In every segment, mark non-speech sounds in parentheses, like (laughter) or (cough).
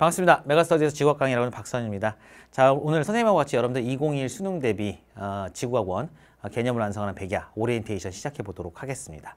반갑습니다. 메가스터디에서 지구학 강의라고는 박선입니다. 자, 오늘 선생님하고 같이 여러분들 2021 수능 대비 어, 지구학원 어, 개념을 완성하는 백야 오리엔테이션 시작해 보도록 하겠습니다.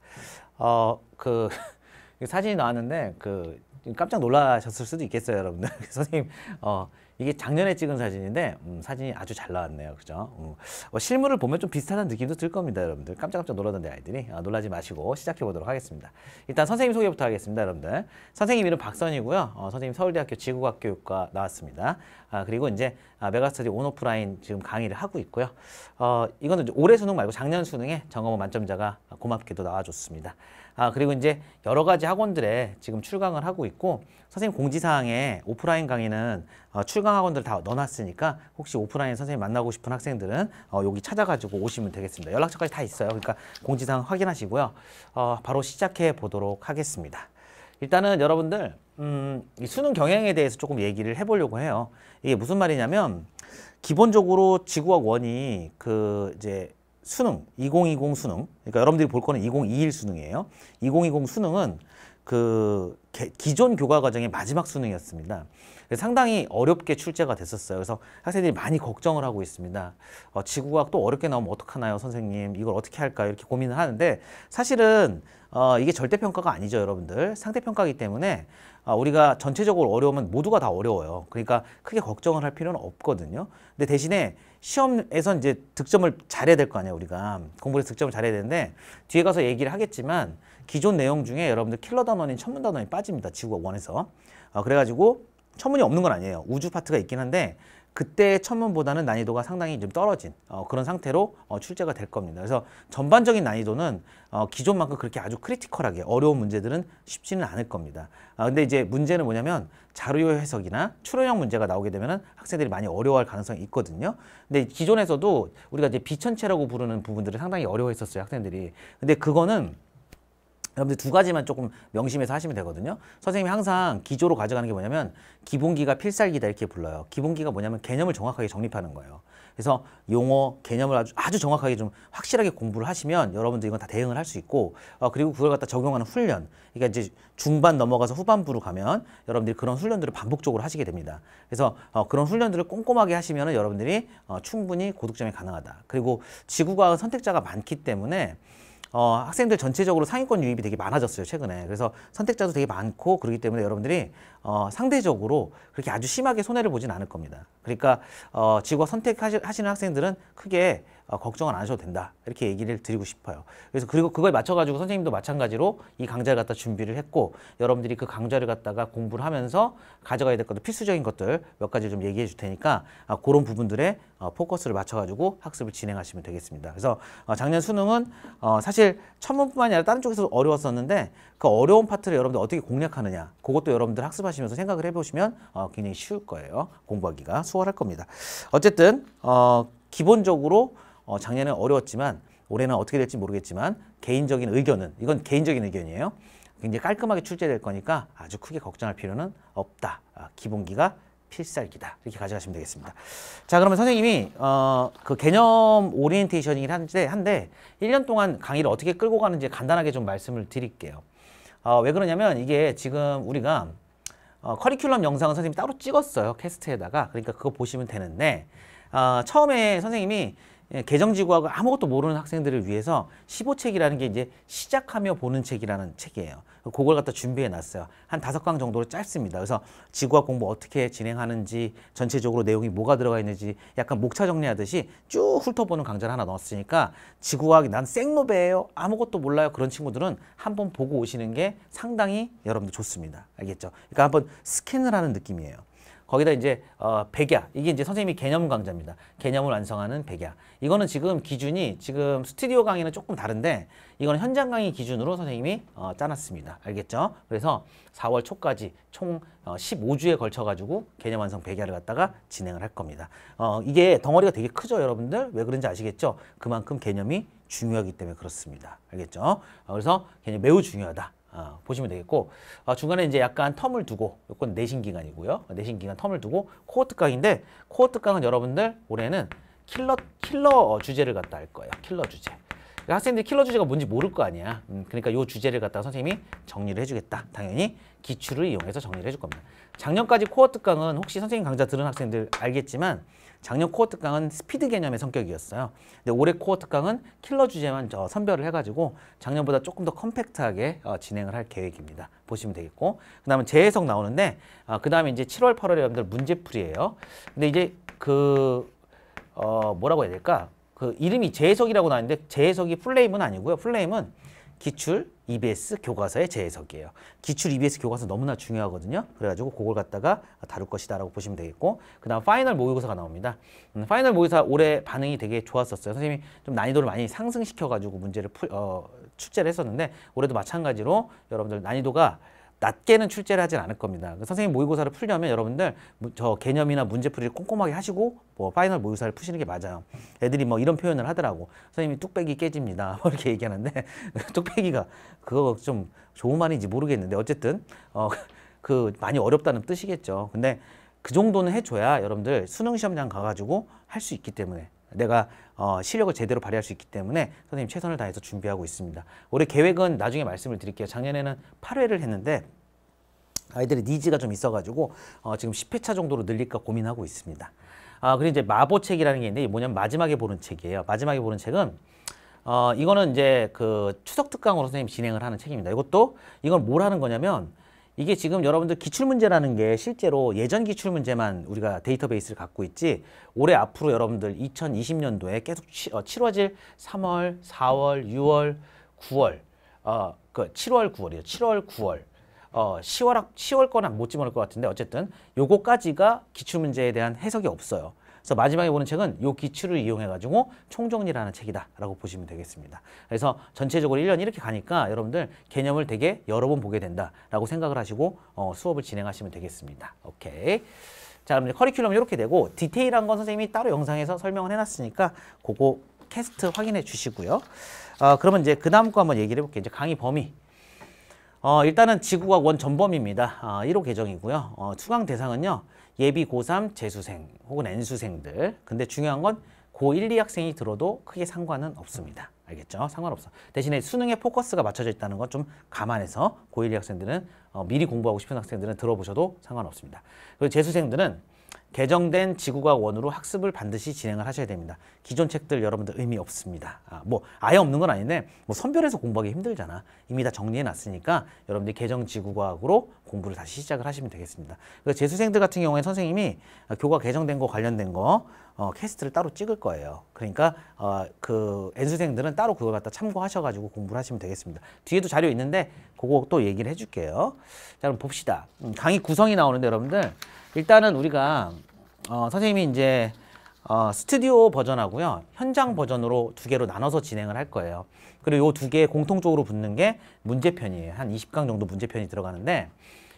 어, 그 (laughs) 사진이 나왔는데 그 깜짝 놀라셨을 수도 있겠어요, 여러분들. (laughs) 선생님 어, 이게 작년에 찍은 사진인데 음, 사진이 아주 잘 나왔네요. 그죠? 음. 어, 실물을 보면 좀 비슷하다는 느낌도 들 겁니다. 여러분들 깜짝깜짝 놀라던데 아이들이 아, 놀라지 마시고 시작해 보도록 하겠습니다. 일단 선생님 소개부터 하겠습니다. 여러분들 선생님 이름 박선이고요. 어, 선생님 서울대학교 지구과학교육과 나왔습니다. 아, 그리고 이제 아, 메가스터디 온오프라인 지금 강의를 하고 있고요. 어, 이거는 올해 수능 말고 작년 수능에 정어 만점자가 고맙게도 나와줬습니다. 아, 그리고 이제 여러 가지 학원들에 지금 출강을 하고 있고 선생님 공지사항에 오프라인 강의는 어, 출강 학원들 다 넣어놨으니까 혹시 오프라인 선생님 만나고 싶은 학생들은 어, 여기 찾아가지고 오시면 되겠습니다. 연락처까지 다 있어요. 그러니까 공지사항 확인하시고요. 어, 바로 시작해 보도록 하겠습니다. 일단은 여러분들 음, 이 수능 경향에 대해서 조금 얘기를 해보려고 해요. 이게 무슨 말이냐면 기본적으로 지구학 원이 그 이제 수능, 2020 수능, 그러니까 여러분들이 볼 거는 2021 수능이에요. 2020 수능은 그 기존 교과 과정의 마지막 수능이었습니다. 상당히 어렵게 출제가 됐었어요. 그래서 학생들이 많이 걱정을 하고 있습니다. 어, 지구과학 또 어렵게 나오면 어떡하나요, 선생님? 이걸 어떻게 할까 이렇게 고민을 하는데 사실은 어, 이게 절대평가가 아니죠 여러분들 상대평가이기 때문에 어, 우리가 전체적으로 어려우면 모두가 다 어려워요 그러니까 크게 걱정을 할 필요는 없거든요 근데 대신에 시험에서 이제 득점을 잘해야 될 거 아니에요 우리가 공부를 득점을 잘해야 되는데 뒤에 가서 얘기를 하겠지만 기존 내용 중에 여러분들 킬러 단원인 천문 단원이 빠집니다 지구가 원에서 어, 그래가지고 천문이 없는 건 아니에요 우주 파트가 있긴 한데 그때 천문보다는 난이도가 상당히 좀 떨어진 어, 그런 상태로 어, 출제가 될 겁니다. 그래서 전반적인 난이도는 어, 기존만큼 그렇게 아주 크리티컬하게 어려운 문제들은 쉽지는 않을 겁니다. 아, 근데 이제 문제는 뭐냐면 자료 해석이나 추론형 문제가 나오게 되면 학생들이 많이 어려워할 가능성이 있거든요. 근데 기존에서도 우리가 이제 비천체라고 부르는 부분들을 상당히 어려워했었어요. 학생들이. 근데 그거는 여러분들 두 가지만 조금 명심해서 하시면 되거든요. 선생님이 항상 기조로 가져가는 게 뭐냐면 기본기가 필살기다 이렇게 불러요. 기본기가 뭐냐면 개념을 정확하게 정립하는 거예요. 그래서 용어 개념을 아주, 아주 정확하게 좀 확실하게 공부를 하시면 여러분들 이건 다 대응을 할 수 있고 어, 그리고 그걸 갖다 적용하는 훈련 그러니까 이제 중반 넘어가서 후반부로 가면 여러분들이 그런 훈련들을 반복적으로 하시게 됩니다. 그래서 어, 그런 훈련들을 꼼꼼하게 하시면 여러분들이 어, 충분히 고득점이 가능하다. 그리고 지구과학 선택자가 많기 때문에 어, 학생들 전체적으로 상위권 유입이 되게 많아졌어요 최근에 그래서 선택자도 되게 많고 그러기 때문에 여러분들이 어, 상대적으로 그렇게 아주 심하게 손해를 보진 않을 겁니다 그러니까 어, 직업 선택하시는 학생들은 크게 어, 걱정은 안 하셔도 된다 이렇게 얘기를 드리고 싶어요. 그래서 그리고 그걸 맞춰가지고 선생님도 마찬가지로 이 강좌를 갖다 준비를 했고 여러분들이 그 강좌를 갖다가 공부를 하면서 가져가야 될 것도 필수적인 것들 몇 가지 좀 얘기해 줄 테니까 아, 그런 부분들에 어, 포커스를 맞춰가지고 학습을 진행하시면 되겠습니다. 그래서 어, 작년 수능은 어, 사실 천문뿐만 아니라 다른 쪽에서 어려웠었는데 그 어려운 파트를 여러분들 어떻게 공략하느냐 그것도 여러분들 학습하시면서 생각을 해보시면 어, 굉장히 쉬울 거예요. 공부하기가 수월할 겁니다. 어쨌든 어, 기본적으로 어, 작년에 어려웠지만 올해는 어떻게 될지 모르겠지만 개인적인 의견은 이건 개인적인 의견이에요. 굉장히 깔끔하게 출제될 거니까 아주 크게 걱정할 필요는 없다. 아, 기본기가 필살기다. 이렇게 가져가시면 되겠습니다. 자, 그러면 선생님이 어, 그 개념 오리엔테이션이긴 한데, 한데 1년 동안 강의를 어떻게 끌고 가는지 간단하게 좀 말씀을 드릴게요. 어, 왜 그러냐면 이게 지금 우리가 어, 커리큘럼 영상은 선생님이 따로 찍었어요. 캐스트에다가. 그러니까 그거 보시면 되는데 어, 처음에 선생님이 예, 개정지구학을 아무것도 모르는 학생들을 위해서 15책이라는 게 이제 시작하며 보는 책이라는 책이에요. 그걸 갖다 준비해 놨어요. 한 다섯 강 정도로 짧습니다. 그래서 지구학 공부 어떻게 진행하는지 전체적으로 내용이 뭐가 들어가 있는지 약간 목차 정리하듯이 쭉 훑어보는 강좌를 하나 넣었으니까 지구학이 난 생노베예요. 아무것도 몰라요. 그런 친구들은 한 번 보고 오시는 게 상당히 여러분들 좋습니다. 알겠죠? 그러니까 한번 스캔을 하는 느낌이에요. 거기다 이제 어, 백야 이게 이제 선생님이 개념 강좌입니다. 개념을 완성하는 백야 이거는 지금 기준이 지금 스튜디오 강의는 조금 다른데 이건 현장 강의 기준으로 선생님이 어, 짜놨습니다. 알겠죠? 그래서 4월 초까지 총 어, 15주에 걸쳐가지고 개념 완성 백야를 갖다가 진행을 할 겁니다. 어, 이게 덩어리가 되게 크죠 여러분들? 왜 그런지 아시겠죠? 그만큼 개념이 중요하기 때문에 그렇습니다. 알겠죠? 어, 그래서 개념 매우 중요하다. 어, 보시면 되겠고 어, 중간에 이제 약간 텀을 두고 이건 내신 기간이고요. 내신 기간 텀을 두고 코어트 강인데 코어트 강은 여러분들 올해는 킬러 킬러 주제를 갖다 할 거예요. 킬러 주제. 그러니까 학생들이 킬러 주제가 뭔지 모를 거 아니야. 음, 그러니까 요 주제를 갖다가 선생님이 정리를 해주겠다. 당연히 기출을 이용해서 정리를 해줄 겁니다. 작년까지 코어 특강은 혹시 선생님 강좌 들은 학생들 알겠지만 작년 코어특 강은 스피드 개념의 성격이었어요. 근데 올해 코어트 강은 킬러 주제만 저 어, 선별을 해가지고 작년보다 조금 더 컴팩트하게 어, 진행을 할 계획입니다. 보시면 되겠고 그 다음에 재해석 나오는데 어, 아, 그 다음에 이제 7월 8월에 여러분들 문제풀이에요. 근데 이제 그 어, 뭐라고 해야 될까? 그 이름이 재해석이라고 나왔는데 재해석이 플레임은 아니고요. 플레임은 기출, EBS 교과서의 재해석이에요. 기출 EBS 교과서 너무나 중요하거든요. 그래가지고 그걸 갖다가 다룰 것이다라고 보시면 되겠고 그 다음 파이널 모의고사가 나옵니다. 음, 파이널 모의고사 올해 반응이 되게 좋았었어요. 선생님이 좀 난이도를 많이 상승시켜가지고 문제를 풀, 어, 출제를 했었는데 올해도 마찬가지로 여러분들 난이도가 낮게는 출제를 하진 않을 겁니다. 그러니까 선생님 모의고사를 풀려면 여러분들 저 개념이나 문제풀이를 꼼꼼하게 하시고 뭐 파이널 모의고사를 푸시는 게 맞아요. 애들이 뭐 이런 표현을 하더라고. 선생님이 뚝배기 깨집니다. (laughs) 뭐 이렇게 얘기하는데 (laughs) 뚝배기가 그거 좀 좋은 말인지 모르겠는데 어쨌든 어, 그 많이 어렵다는 뜻이겠죠. 근데 그 정도는 해줘야 여러분들 수능 시험장 가가지고 할 수 있기 때문에 내가 어, 실력을 제대로 발휘할 수 있기 때문에 선생님 최선을 다해서 준비하고 있습니다. 올해 계획은 나중에 말씀을 드릴게요. 작년에는 8회를 했는데 아이들의 니즈가 좀 있어가지고 어, 지금 10회차 정도로 늘릴까 고민하고 있습니다. 아, 그리고 이제 마보책이라는 게 있는데 뭐냐면 마지막에 보는 책이에요. 마지막에 보는 책은 어, 이거는 이제 그 추석 특강으로 선생님 진행을 하는 책입니다. 이것도 이건 뭘 하는 거냐면 이게 지금 여러분들 기출문제라는 게 실제로 예전 기출문제만 우리가 데이터베이스를 갖고 있지 올해 앞으로 여러분들 2020년도에 계속 치, 어, 치러질 3월, 4월, 6월, 9월 어, 그 7월, 9월이요. 7월, 9월 어, 10월, 10월 거는 못 집어넣을 것 같은데 어쨌든 요거까지가 기출문제에 대한 해석이 없어요. 그래서 마지막에 보는 책은 요 기출을 이용해 가지고 총정리라는 책이다라고 보시면 되겠습니다. 그래서 전체적으로 1년 이렇게 가니까 여러분들 개념을 되게 여러 번 보게 된다라고 생각을 하시고 어, 수업을 진행하시면 되겠습니다. 오케이. 자, 그럼 이제 커리큘럼 이렇게 되고 디테일한 건 선생님이 따로 영상에서 설명을 해놨으니까 그거 캐스트 확인해 주시고요. 어, 그러면 이제 그 다음 거 한번 얘기를 해볼게요. 이제 강의 범위. 어, 일단은 지구과학 원 전범입니다. 어, 1호 계정이고요 어, 수강 대상은요. 예비 고3 재수생 혹은 N수생들. 근데 중요한 건 고1, 2학생이 들어도 크게 상관은 없습니다. 알겠죠? 상관없어. 대신에 수능에 포커스가 맞춰져 있다는 건 좀 감안해서 고1, 2학생들은 어, 미리 공부하고 싶은 학생들은 들어보셔도 상관없습니다. 그리고 재수생들은 개정된 지구과학원으로 학습을 반드시 진행을 하셔야 됩니다. 기존 책들 여러분들 의미 없습니다. 아, 뭐 아예 없는 건 아닌데 뭐 선별해서 공부하기 힘들잖아. 이미 다 정리해놨으니까 여러분들이 개정 지구과학으로 공부를 다시 시작을 하시면 되겠습니다. 그래서 재수생들 같은 경우에 선생님이 아, 교과 개정된 거 관련된 거 어, 캐스트를 따로 찍을 거예요. 그러니까 어, 그 N수생들은 따로 그걸 갖다 참고하셔가지고 공부를 하시면 되겠습니다. 뒤에도 자료 있는데 그거 또 얘기를 해줄게요. 자 그럼 봅시다. 음, 강의 구성이 나오는데 여러분들 일단은 우리가 어, 선생님이 이제 어, 스튜디오 버전하고요. 현장 버전으로 두 개로 나눠서 진행을 할 거예요. 그리고 이 두 개의 공통적으로 붙는 게 문제편이에요. 한 20강 정도 문제편이 들어가는데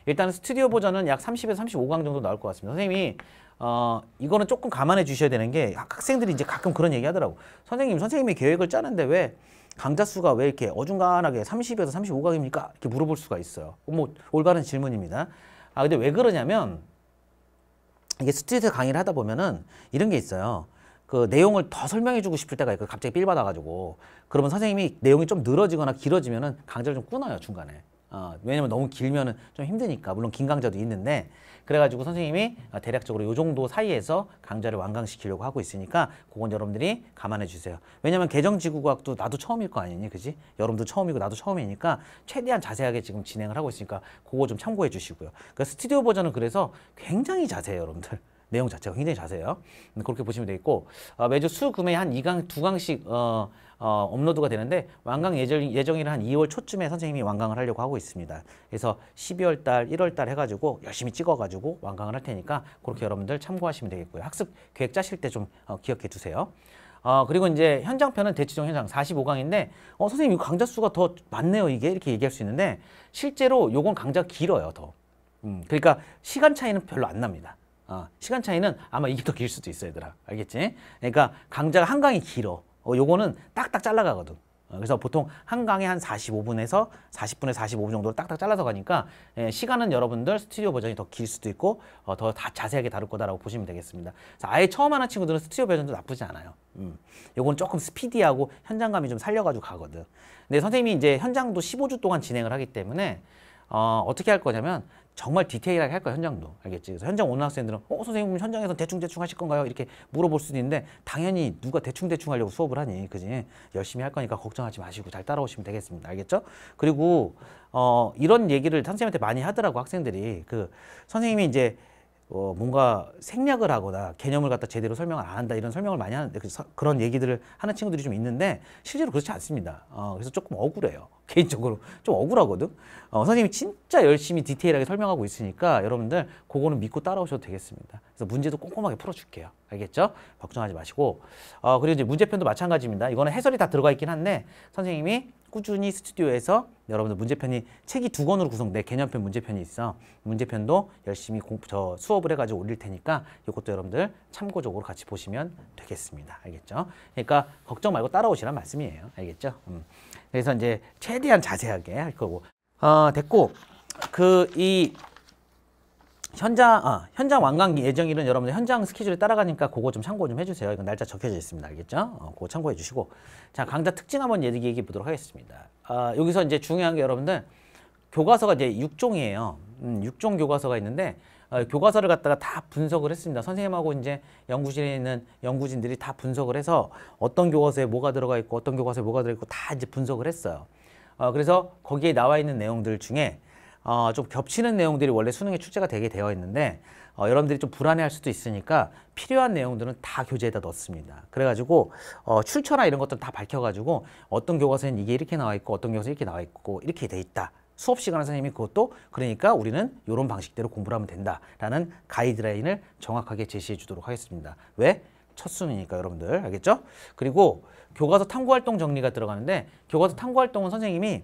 일단 스튜디오 버전은 약 30에서 35강 정도 나올 것 같습니다. 선생님이 어, 이거는 조금 감안해 주셔야 되는 게 학생들이 이제 가끔 그런 얘기 하더라고. 선생님, 선생님이 계획을 짜는데 왜강좌 수가 왜 이렇게 어중간하게 30에서 35강입니까? 이렇게 물어볼 수가 있어요. 뭐 올바른 질문입니다. 아 근데 왜 그러냐면 이게 스트리트 강의를 하다 보면은 이런 게 있어요. 그 내용을 더 설명해 주고 싶을 때가 있고 갑자기 삘 받아가지고 그러면 선생님이 내용이 좀 늘어지거나 길어지면은 강좌를 좀 끊어요 중간에. 어, 왜냐면 너무 길면좀 힘드니까 물론 긴 강좌도 있는데 그래가지고 선생님이 아, 대략적으로 이 정도 사이에서 강좌를 완강시키려고 하고 있으니까 그건 여러분들이 감안해 주세요. 왜냐면 개정지구과학도 나도 처음일 거 아니니 그지? 여러분도 처음이고 나도 처음이니까 최대한 자세하게 지금 진행을 하고 있으니까 그거 좀 참고해 주시고요. 그러니까 스튜디오 버전은 그래서 굉장히 자세해요 여러분들. (laughs) 내용 자체가 굉장히 자세해요. 음, 그렇게 보시면 되겠고 어, 매주 수, 금에 한 2강, 2강씩 어, 어, 업로드가 되는데 완강 예정, 예정일 한 2월 초쯤에 선생님이 완강을 하려고 하고 있습니다. 그래서 12월 달, 1월 달 해가지고 열심히 찍어가지고 완강을 할 테니까 그렇게 여러분들 참고하시면 되겠고요. 학습 계획 짜실 때좀 어, 기억해 두세요. 어, 그리고 이제 현장편은 대치종 현장 45강인데 어, 선생님 이 강좌 수가 더 많네요 이게 이렇게 얘기할 수 있는데 실제로 요건 강좌 길어요 더 음, 그러니까 시간 차이는 별로 안 납니다 어, 시간 차이는 아마 이게 더 길 수도 있어 얘들아 알겠지? 그러니까 강좌가 한 강이 길어 어, 요거는 딱딱 잘라가거든. 어, 그래서 보통 한 강에 한 45분에서 40분에 45분 정도로 딱딱 잘라서 가니까 예, 시간은 여러분들 스튜디오 버전이 더 길 수도 있고 어, 더다 자세하게 다룰 거다라고 보시면 되겠습니다. 아예 처음 하는 친구들은 스튜디오 버전도 나쁘지 않아요. 음. 요건 조금 스피디하고 현장감이 좀 살려가지고 가거든. 근데 선생님이 이제 현장도 15주 동안 진행을 하기 때문에 어, 어떻게 할 거냐면 정말 디테일하게 할 거야 현장도 알겠지 그래서 현장 오는 학생들은 어 선생님 현장에서 대충 대충 하실 건가요 이렇게 물어볼 수도 있는데 당연히 누가 대충 대충 하려고 수업을 하니 그지 열심히 할 거니까 걱정하지 마시고 잘 따라오시면 되겠습니다 알겠죠 그리고 어 이런 얘기를 선생님한테 많이 하더라고 학생들이 그 선생님이 이제 어, 뭔가 생략을 하거나 개념을 갖다 제대로 설명을 안 한다 이런 설명을 많이 하는데 그, 런 얘기들을 하는 친구들이 좀 있는데 실제로 그렇지 않습니다. 어, 그래서 조금 억울해요. (laughs) 개인적으로 좀 억울하거든. 어, 선생님이 진짜 열심히 디테일하게 설명하고 있으니까 여러분들 그거는 믿고 따라오셔도 되겠습니다. 그래서 문제도 꼼꼼하게 풀어줄게요. 알겠죠? 걱정하지 마시고. 어, 그리고 이제 문제편도 마찬가지입니다. 이거는 해설이 다 들어가 있긴 한데 선생님이 꾸준히 스튜디오에서 여러분들 문제편이 책이 두 권으로 구성돼 네 개념편 문제편이 있어 문제편도 열심히 공, 저 수업을 해가지고 올릴 테니까 이것도 여러분들 참고적으로 같이 보시면 되겠습니다 알겠죠 그러니까 걱정 말고 따라오시란 말씀이에요 알겠죠 음. 그래서 이제 최대한 자세하게 할 거고 어, 됐고 그이 현장 아, 현장 완강 예정일은 여러분들 현장 스케줄에 따라가니까 그거 좀 참고 좀 해주세요. 이건 날짜 적혀져 있습니다. 알겠죠? 어, 그거 참고해 주시고 자 강좌 특징 한번 얘기해 보도록 하겠습니다. 아, 여기서 이제 중요한 게 여러분들 교과서가 이제 육종이에요 음, 6종 교과서가 있는데 어, 교과서를 갖다가 다 분석을 했습니다. 선생님하고 이제 연구실에 있는 연구진들이 다 분석을 해서 어떤 교과서에 뭐가 들어가 있고 어떤 교과서에 뭐가 들어있고 가다 이제 분석을 했어요. 어, 그래서 거기에 나와 있는 내용들 중에 어, 좀 겹치는 내용들이 원래 수능에 출제가 되게 되어 있는데 어, 여러분들이 좀 불안해할 수도 있으니까 필요한 내용들은 다 교재에다 넣습니다. 그래가지고 어, 출처나 이런 것들 다 밝혀가지고 어떤 교과서는 이게 이렇게 나와 있고 어떤 교과서는 이렇게 나와 있고 이렇게 돼 있다. 수업 시간에 선생님이 그것도 그러니까 우리는 이런 방식대로 공부를 하면 된다라는 가이드라인을 정확하게 제시해 주도록 하겠습니다. 왜? 첫 수능이니까 여러분들 알겠죠? 그리고 교과서 탐구활동 정리가 들어가는데 교과서 탐구활동은 선생님이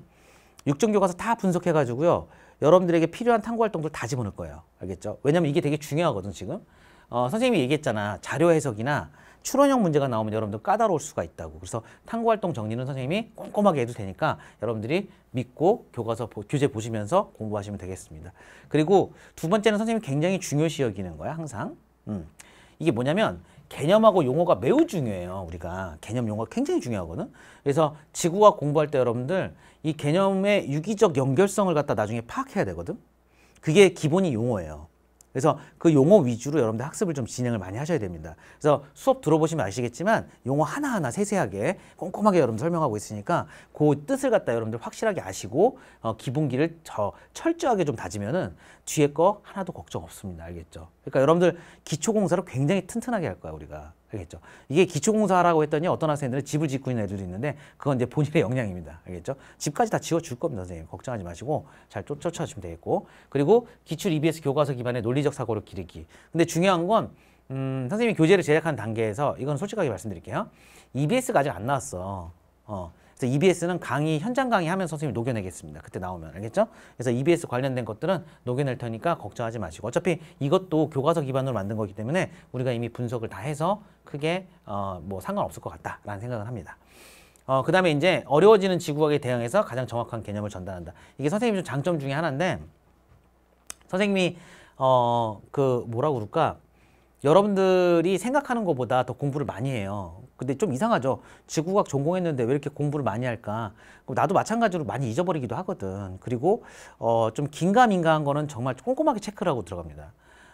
육종 교과서 다 분석해가지고요. 여러분들에게 필요한 탐구 활동들 다 집어넣을 거예요. 알겠죠? 왜냐면 이게 되게 중요하거든 지금. 어, 선생님이 얘기했잖아. 자료 해석이나 추론형 문제가 나오면 여러분들 까다로울 수가 있다고. 그래서 탐구 활동 정리는 선생님이 꼼꼼하게 해도 되니까 여러분들이 믿고 교과서 교재 보시면서 공부하시면 되겠습니다. 그리고 두 번째는 선생님이 굉장히 중요시 여기는 거야 항상. 음. 이게 뭐냐면 개념하고 용어가 매우 중요해요. 우리가 개념 용어가 굉장히 중요하거든. 그래서 지구학 공부할 때 여러분들 이 개념의 유기적 연결성을 갖다 나중에 파악해야 되거든. 그게 기본이 용어예요. 그래서 그 용어 위주로 여러분들 학습을 좀 진행을 많이 하셔야 됩니다. 그래서 수업 들어보시면 아시겠지만 용어 하나하나 세세하게 꼼꼼하게 여러분 설명하고 있으니까 그 뜻을 갖다 여러분들 확실하게 아시고 어, 기본기를 저 철저하게 좀 다지면은 뒤에 거 하나도 걱정 없습니다. 알겠죠? 그러니까 여러분들 기초 공사를 굉장히 튼튼하게 할 거야 우리가. 알겠죠? 이게 기초공사라고 했더니 어떤 학생들은 집을 짓고 있는 애들도 있는데 그건 이제 본인의 (laughs) 역량입니다. 알겠죠? 집까지 다 지어줄 겁니다. 선생님. 걱정하지 마시고 잘 쫓, 아주시면 되겠고 그리고 기출 EBS 교과서 기반의 논리적 사고를 기르기 근데 중요한 건 음, 선생님이 교재를 제작하는 단계에서 이건 솔직하게 말씀드릴게요. EBS가 아직 안 나왔어. 어, 그래서 EBS는 강의 현장 강의하면서 선생님이 녹여내겠습니다. 그때 나오면 알겠죠? 그래서 EBS 관련된 것들은 녹여낼 테니까 걱정하지 마시고 어차피 이것도 교과서 기반으로 만든 거기 때문에 우리가 이미 분석을 다 해서 크게 어, 뭐 상관없을 것 같다라는 생각을 합니다. 어, 그 다음에 이제 어려워지는 지구학에 대응해서 가장 정확한 개념을 전달한다. 이게 선생님이 좀 장점 중에 하나인데 선생님이 어, 그 뭐라고 그럴까 여러분들이 생각하는 것보다 더 공부를 많이 해요. 근데 좀 이상하죠. 지구과학 전공했는데 왜 이렇게 공부를 많이 할까? 나도 마찬가지로 많이 잊어버리기도 하거든. 그리고 어, 좀 긴가민가한 거는 정말 꼼꼼하게 체크를 하고 들어갑니다.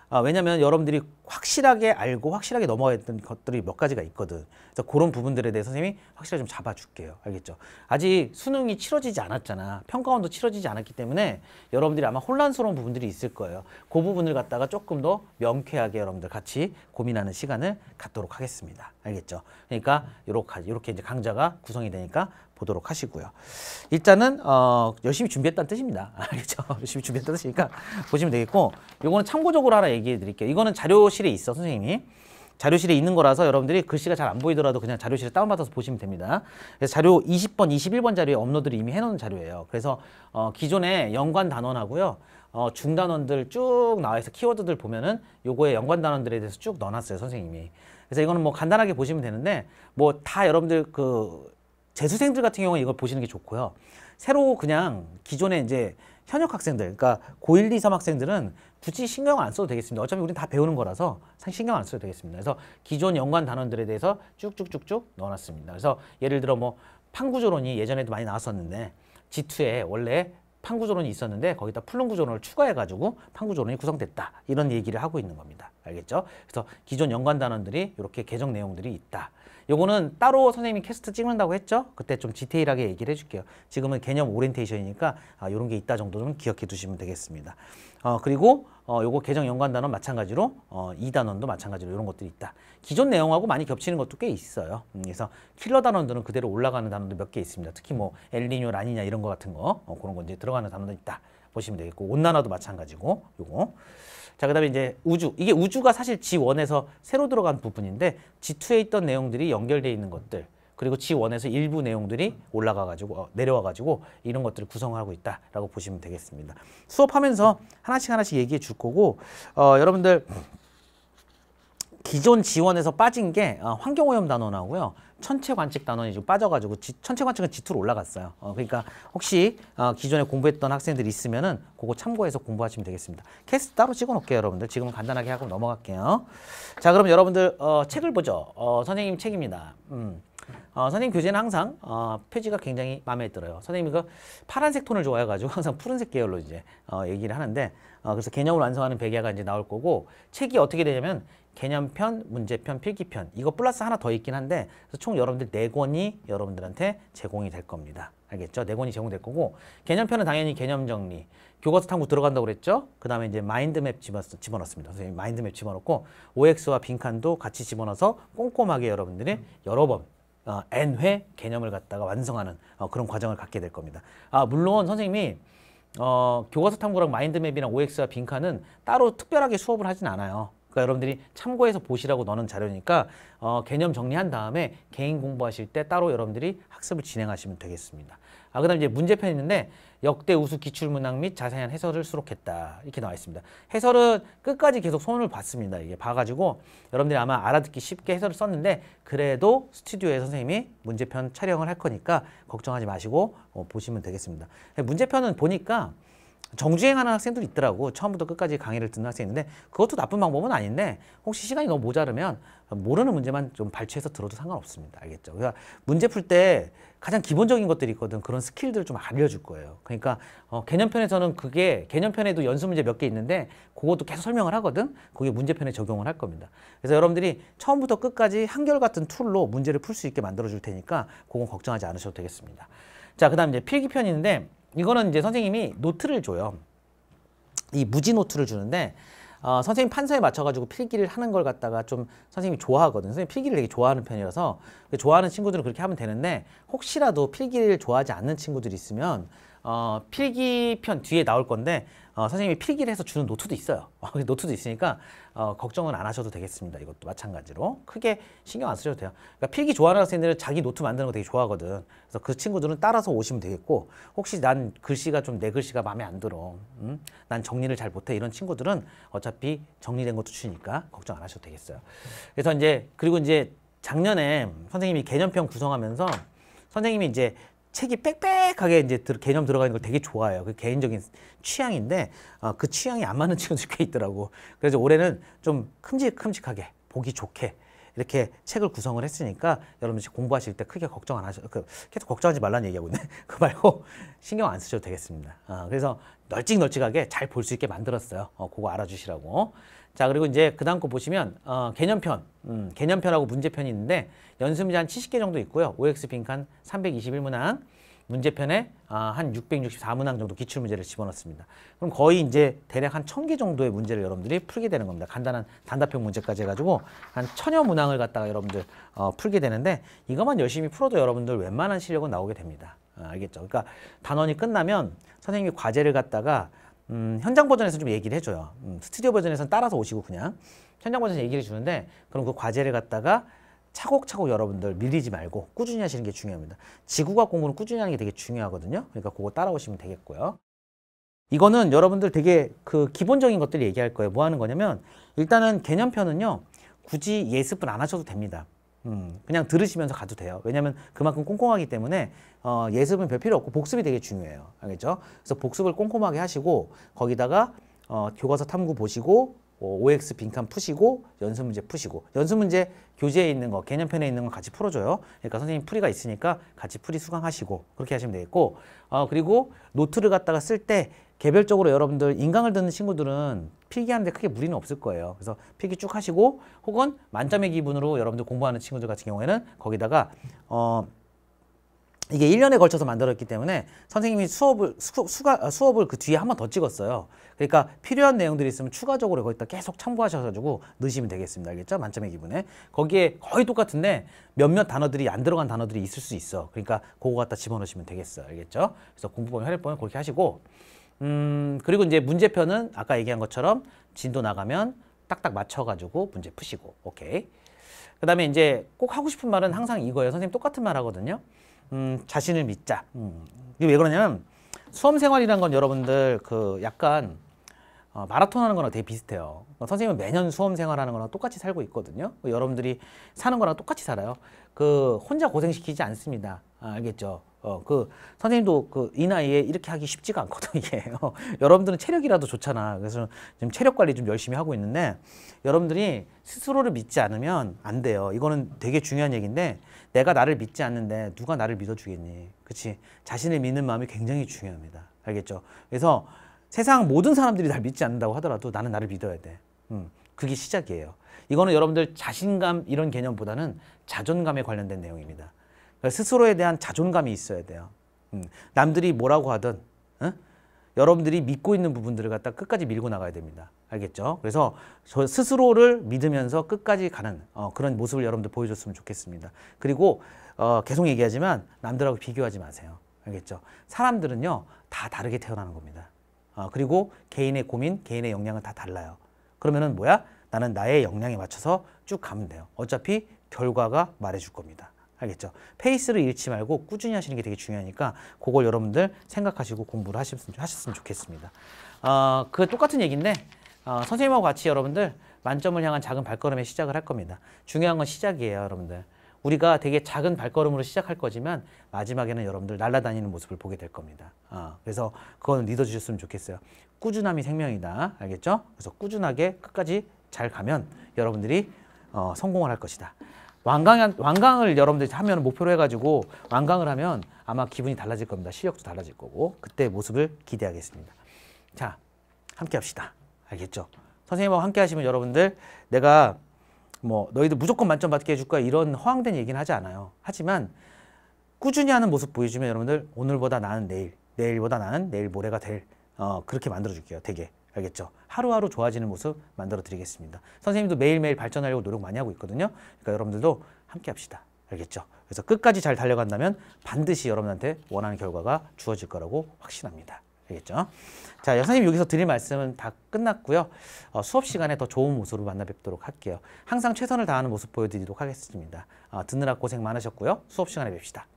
아, 왜냐하면 여러분들이 확실하게 알고 확실하게 넘어가야 했던 것들이 몇 가지가 있거든. 그래서 그런 부분들에 대해서 선생님이 확실히 좀 잡아줄게요. 알겠죠? 아직 수능이 치러지지 않았잖아. 평가원도 치러지지 않았기 때문에 여러분들이 아마 혼란스러운 부분들이 있을 거예요. 그 부분을 갖다가 조금 더 명쾌하게 여러분들 같이 고민하는 시간을 갖도록 하겠습니다. 알겠죠? 그러니까 이렇게 이렇게 이제 강좌가 구성이 되니까 보도록 하시고요. 일단은 어, 열심히 준비했다는 뜻입니다. (laughs) 알겠죠? 열심히 준비했다는 뜻이니까 보시면 되겠고 이거는 참고적으로 하나 얘기해 드릴게요. 이거는 자료실에 있어 선생님이. 자료실에 있는 거라서 여러분들이 글씨가 잘 안 보이더라도 그냥 자료실에 다운받아서 보시면 됩니다. 그래서 자료 20번, 21번 자료에 업로드를 이미 해놓은 자료예요. 그래서 어, 기존의 연관 단원하고요. 어, 중단원들 쭉나와서 키워드들 보면은 요거에 연관 단원들에 대해서 쭉 넣어놨어요. 선생님이. 그래서 이거는 뭐 간단하게 보시면 되는데 뭐 다 여러분들 그 재수생들 같은 경우는 이걸 보시는 게 좋고요. 새로 그냥 기존에 이제 현역 학생들, 그러니까 고1, 2, 3 학생들은 굳이 신경 안 써도 되겠습니다. 어차피 우린 다 배우는 거라서 신경 안 써도 되겠습니다. 그래서 기존 연관 단원들에 대해서 쭉쭉쭉쭉 넣어놨습니다. 그래서 예를 들어 뭐 판구조론이 예전에도 많이 나왔었는데 G2에 원래 판구조론이 있었는데 거기다 플론구조론을 추가해가지고 판구조론이 구성됐다. 이런 얘기를 하고 있는 겁니다. 알겠죠? 그래서 기존 연관 단원들이 이렇게 개정 내용들이 있다. 요거는 따로 선생님이 캐스트 찍는다고 했죠? 그때 좀 디테일하게 얘기를 해줄게요. 지금은 개념 오리엔테이션이니까 아, 요런 게 있다 정도는 기억해 두시면 되겠습니다. 어, 그리고 어, 요거 계정 연관 단원 마찬가지로 어, 이 단원도 마찬가지로 요런 것들이 있다. 기존 내용하고 많이 겹치는 것도 꽤 있어요. 음, 그래서 킬러 단원들은 그대로 올라가는 단원도 몇 개 있습니다. 특히 뭐 엘리뇨, 라니냐 이런 거 같은 거 어, 그런 거 이제 들어가는 단원도 있다. 보시면 되겠고 온난화도 마찬가지고 요거 자, 그 다음에 이제 우주. 이게 우주가 사실 G1에서 새로 들어간 부분인데 G2에 있던 내용들이 연결돼 있는 것들. 그리고 G1에서 일부 내용들이 올라가가지고 어, 내려와가지고 이런 것들을 구성하고 있다라고 보시면 되겠습니다. 수업하면서 하나씩 하나씩 얘기해 줄 거고 어, 여러분들 기존 G1에서 빠진 게 어, 환경오염 단원하고요 천체 관측 단원이 지금 빠져가지고 지, 천체 관측은 G2로 올라갔어요. 어, 그러니까 혹시 어, 기존에 공부했던 학생들이 있으면은 그거 참고해서 공부하시면 되겠습니다. 캐스트 따로 찍어놓을게요, 여러분들. 지금은 간단하게 하고 넘어갈게요. 자, 그럼 여러분들 어, 책을 보죠. 어, 선생님 책입니다. 음. 어, 선생님 교재는 항상 어, 표지가 굉장히 마음에 들어요. 선생님이 그 파란색 톤을 좋아해가지고 (laughs) 항상 푸른색 계열로 이제 어, 얘기를 하는데 어, 그래서 개념을 완성하는 백야가 이제 나올 거고 책이 어떻게 되냐면 개념편, 문제편, 필기편 이거 플러스 하나 더 있긴 한데 총 여러분들 네 권이 여러분들한테 제공이 될 겁니다. 알겠죠? 네 권이 제공될 거고 개념편은 당연히 개념 정리, 교과서 탐구 들어간다고 그랬죠? 그 다음에 이제 마인드맵 집어, 집어넣습니다. 선생님 마인드맵 집어넣고 OX와 빈칸도 같이 집어넣어서 꼼꼼하게 여러분들이 여러 번 어, N회 개념을 갖다가 완성하는 어, 그런 과정을 갖게 될 겁니다. 아 물론 선생님이 어, 교과서 탐구랑 마인드맵이랑 OX와 빈칸은 따로 특별하게 수업을 하진 않아요. 그러니까 여러분들이 참고해서 보시라고 넣는 자료니까 어, 개념 정리한 다음에 개인 공부하실 때 따로 여러분들이 학습을 진행하시면 되겠습니다. 아, 그 다음 이제 문제편 있는데 역대 우수 기출문항 및 자세한 해설을 수록했다. 이렇게 나와 있습니다. 해설은 끝까지 계속 손을 봤습니다. 이게 봐가지고 여러분들이 아마 알아듣기 쉽게 해설을 썼는데 그래도 스튜디오에 선생님이 문제편 촬영을 할 거니까 걱정하지 마시고 어, 보시면 되겠습니다. 문제편은 보니까 정주행하는 학생들 있더라고 처음부터 끝까지 강의를 듣는 학생이 있는데 그것도 나쁜 방법은 아닌데 혹시 시간이 너무 모자르면 모르는 문제만 좀 발췌해서 들어도 상관없습니다 알겠죠 그러니까 문제 풀 때 가장 기본적인 것들이 있거든 그런 스킬들을 좀 알려줄 거예요 그러니까 어, 개념편에서는 그게 개념편에도 연습 문제 몇 개 있는데 그것도 계속 설명을 하거든 그게 문제편에 적용을 할 겁니다 그래서 여러분들이 처음부터 끝까지 한결같은 툴로 문제를 풀 수 있게 만들어 줄 테니까 그건 걱정하지 않으셔도 되겠습니다 자그 다음 이제 필기편있는데 이거는 이제 선생님이 노트를 줘요. 이 무지 노트를 주는데 어, 선생님 판서에 맞춰가지고 필기를 하는 걸 갖다가 좀 선생님이 좋아하거든요. 선생님 필기를 되게 좋아하는 편이라서 좋아하는 친구들은 그렇게 하면 되는데 혹시라도 필기를 좋아하지 않는 친구들이 있으면 어, 필기편 뒤에 나올 건데 어, 선생님이 필기를 해서 주는 노트도 있어요. (laughs) 어, 노트도 있으니까 어, 걱정은 안 하셔도 되겠습니다. 이것도 마찬가지로 크게 신경 안 쓰셔도 돼요. 그러니까 필기 좋아하는 학생들은 자기 노트 만드는 거 되게 좋아하거든. 그래서 그 친구들은 따라서 오시면 되겠고 혹시 난 글씨가 좀 내 글씨가 마음에 안 들어. 음? 난 정리를 잘 못해 이런 친구들은 어차피 정리된 것도 주니까 걱정 안 하셔도 되겠어요. 그래서 이제 그리고 이제 작년에 선생님이 개념편 구성하면서 선생님이 이제 책이 빽빽하게 이제 들, 개념 들어가 는걸 되게 좋아해요. 그 개인적인 취향인데 어, 그 취향이 안 맞는 (laughs) 책은 들이꽤 있더라고. 그래서 올해는 좀 큼직큼직하게 보기 좋게 이렇게 책을 구성을 했으니까 여러분 이 공부하실 때 크게 걱정 안 하셔. 그 계속 걱정하지 말라는 얘기하고 있네. (laughs) 그 말고 신경 안 쓰셔도 되겠습니다. 어, 그래서 널찍널찍하게 잘 볼 수 있게 만들었어요. 어, 그거 알아주시라고. 자 그리고 이제 그 다음 거 보시면 어, 개념편, 음, 개념편하고 문제편이 있는데 연습문제 한 70개 정도 있고요. OX 빈칸 321문항, 문제편에 아, 한 664문항 정도 기출문제를 집어넣습니다. 그럼 거의 이제 대략 한 1000개 정도의 문제를 여러분들이 풀게 되는 겁니다. 간단한 단답형 문제까지 해가지고 한 천여 문항을 갖다가 여러분들 어, 풀게 되는데 이것만 열심히 풀어도 여러분들 웬만한 실력은 나오게 됩니다. 아, 알겠죠? 그러니까 단원이 끝나면 선생님이 과제를 갖다가 음, 현장 버전에서 좀 얘기를 해줘요. 음, 스튜디오 버전에서는 따라서 오시고 그냥 현장 버전에서 얘기를 주는데 그럼 그 과제를 갖다가 차곡차곡 여러분들 밀리지 말고 꾸준히 하시는 게 중요합니다. 지구과학 공부는 꾸준히 하는 게 되게 중요하거든요. 그러니까 그거 따라오시면 되겠고요. 이거는 여러분들 되게 그 기본적인 것들 얘기할 거예요. 뭐 하는 거냐면 일단은 개념편은요. 굳이 예습을 안 하셔도 됩니다. 음, 그냥 들으시면서 가도 돼요. 왜냐하면 그만큼 꼼꼼하기 때문에 어, 예습은 별 필요 없고 복습이 되게 중요해요. 알겠죠? 그래서 복습을 꼼꼼하게 하시고 거기다가 어, 교과서 탐구 보시고 뭐 OX 빈칸 푸시고 연습 문제 푸시고 연습 문제 교재에 있는 거 개념편에 있는 거 같이 풀어줘요. 그러니까 선생님 풀이가 있으니까 같이 풀이 수강하시고 그렇게 하시면 되겠고 어, 그리고 노트를 갖다가 쓸때 개별적으로 여러분들 인강을 듣는 친구들은 필기하는데 크게 무리는 없을 거예요. 그래서 필기 쭉 하시고 혹은 만점의 기분으로 여러분들 공부하는 친구들 같은 경우에는 거기다가 어 이게 1년에 걸쳐서 만들었기 때문에 선생님이 수업을 수, 수가, 아, 수업을 그 뒤에 한 번 더 찍었어요. 그러니까 필요한 내용들이 있으면 추가적으로 거기다 계속 참고하셔가지고 넣으시면 되겠습니다. 알겠죠? 만점의 기분에. 거기에 거의 똑같은데 몇몇 단어들이 안 들어간 단어들이 있을 수 있어. 그러니까 그거 갖다 집어넣으시면 되겠어요. 알겠죠? 그래서 공부범, 혈액범 그렇게 하시고 음, 그리고 이제 문제표는 아까 얘기한 것처럼 진도 나가면 딱딱 맞춰가지고 문제 푸시고, 오케이. 그 다음에 이제 꼭 하고 싶은 말은 항상 이거예요. 선생님 똑같은 말 하거든요. 음, 자신을 믿자. 음. 이게 왜 그러냐면 수험생활이란 건 여러분들 그 약간 어, 마라톤 하는 거랑 되게 비슷해요. 뭐 선생님은 매년 수험생활 하는 거랑 똑같이 살고 있거든요. 뭐 여러분들이 사는 거랑 똑같이 살아요. 그 혼자 고생시키지 않습니다. 아, 알겠죠? 어, 그 선생님도 그 이 나이에 이렇게 하기 쉽지가 않거든요. (laughs) 어, 여러분들은 체력이라도 좋잖아. 그래서 지금 체력 관리 좀 열심히 하고 있는데 여러분들이 스스로를 믿지 않으면 안 돼요. 이거는 되게 중요한 얘기인데 내가 나를 믿지 않는데 누가 나를 믿어주겠니? 그렇 자신을 믿는 마음이 굉장히 중요합니다. 알겠죠? 그래서 세상 모든 사람들이 날 믿지 않는다고 하더라도 나는 나를 믿어야 돼. 음, 그게 시작이에요. 이거는 여러분들 자신감 이런 개념보다는 자존감에 관련된 내용입니다. 그러니까 스스로에 대한 자존감이 있어야 돼요. 음. 남들이 뭐라고 하든 여러분들이 믿고 있는 부분들을 갖다 끝까지 밀고 나가야 됩니다. 알겠죠? 그래서 저 스스로를 믿으면서 끝까지 가는 어, 그런 모습을 여러분들 보여줬으면 좋겠습니다. 그리고 어, 계속 얘기하지만 남들하고 비교하지 마세요. 알겠죠? 사람들은요 다 다르게 태어나는 겁니다. 어, 그리고 개인의 고민, 개인의 역량은 다 달라요. 그러면은 뭐야? 나는 나의 역량에 맞춰서 쭉 가면 돼요. 어차피 결과가 말해줄 겁니다. 알겠죠? 페이스를 잃지 말고 꾸준히 하시는 게 되게 중요하니까 그걸 여러분들 생각하시고 공부를 하셨으면, 하셨으면 좋겠습니다. 어, 그 똑같은 얘기인데 어, 선생님하고 같이 여러분들 만점을 향한 작은 발걸음에 시작을 할 겁니다. 중요한 건 시작이에요, 여러분들. 우리가 되게 작은 발걸음으로 시작할 거지만 마지막에는 여러분들 날아다니는 모습을 보게 될 겁니다. 어, 그래서 그건 믿어주셨으면 좋겠어요. 꾸준함이 생명이다. 알겠죠? 그래서 꾸준하게 끝까지 잘 가면 여러분들이 어, 성공을 할 것이다. 완강, 완강을 여러분들이 하면 목표로 해가지고 완강을 하면 아마 기분이 달라질 겁니다. 실력도 달라질 거고 그때 모습을 기대하겠습니다. 자, 함께 합시다. 알겠죠? 선생님하고 함께 하시면 여러분들 내가 뭐 너희들 무조건 만점 받게 해줄 거야 이런 허황된 얘기는 하지 않아요. 하지만 꾸준히 하는 모습 보여주면 여러분들 오늘보다 나는 내일, 내일보다 나는 내일 모레가 될 어, 그렇게 만들어줄게요. 되게. 알겠죠? 하루하루 좋아지는 모습 만들어 드리겠습니다. 선생님도 매일매일 발전하려고 노력 많이 하고 있거든요. 그러니까 여러분들도 함께 합시다. 알겠죠? 그래서 끝까지 잘 달려간다면 반드시 여러분한테 원하는 결과가 주어질 거라고 확신합니다. 알겠죠? 자, 여사님 여기서 드릴 말씀은 다 끝났고요. 어, 수업 시간에 더 좋은 모습으로 만나 뵙도록 할게요. 항상 최선을 다하는 모습 보여드리도록 하겠습니다. 어, 듣느라 고생 많으셨고요. 수업 시간에 뵙시다.